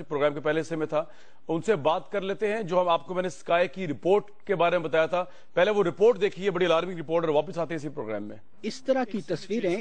programme के पहले से में था उनसे बात कर लेते हैं जो हम आपको मैंने स्काई की रिपोर्ट के बारे में बताया था पहले वो रिपोर्ट देखिए बड़ी अलार्मिंग रिपोर्ट और वापस आते हैं इसी प्रोग्राम में इस तरह की तस्वीरें